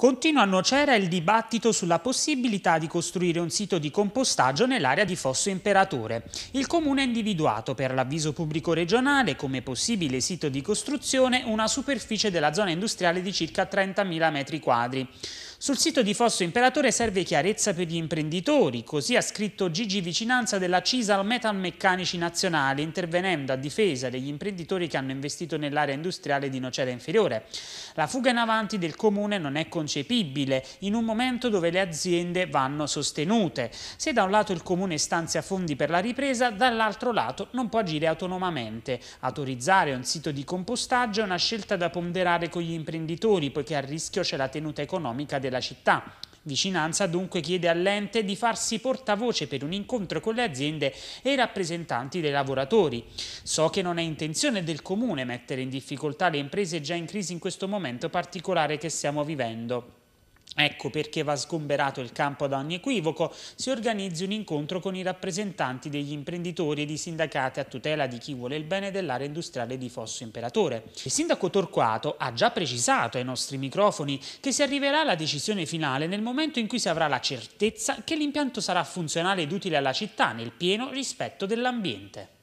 Continua a Nocera il dibattito sulla possibilità di costruire un sito di compostaggio nell'area di Fosso Imperatore. Il comune ha individuato per l'avviso pubblico regionale come possibile sito di costruzione una superficie della zona industriale di circa 30.000 m2. Sul sito di Fosso Imperatore serve chiarezza per gli imprenditori, così ha scritto Gigi Vicinanza della Cisal Meccanici Nazionale, intervenendo a difesa degli imprenditori che hanno investito nell'area industriale di Nocera Inferiore. La fuga in avanti del comune non è concepibile in un momento dove le aziende vanno sostenute. Se da un lato il comune stanzia fondi per la ripresa, dall'altro lato non può agire autonomamente. Autorizzare un sito di compostaggio è una scelta da ponderare con gli imprenditori, poiché a rischio c'è la tenuta economica del della città. Vicinanza dunque chiede all'ente di farsi portavoce per un incontro con le aziende e i rappresentanti dei lavoratori. So che non è intenzione del comune mettere in difficoltà le imprese già in crisi in questo momento particolare che stiamo vivendo. Ecco perché va sgomberato il campo da ogni equivoco, si organizzi un incontro con i rappresentanti degli imprenditori e di sindacati a tutela di chi vuole il bene dell'area industriale di Fosso Imperatore. Il sindaco Torquato ha già precisato ai nostri microfoni che si arriverà alla decisione finale nel momento in cui si avrà la certezza che l'impianto sarà funzionale ed utile alla città nel pieno rispetto dell'ambiente.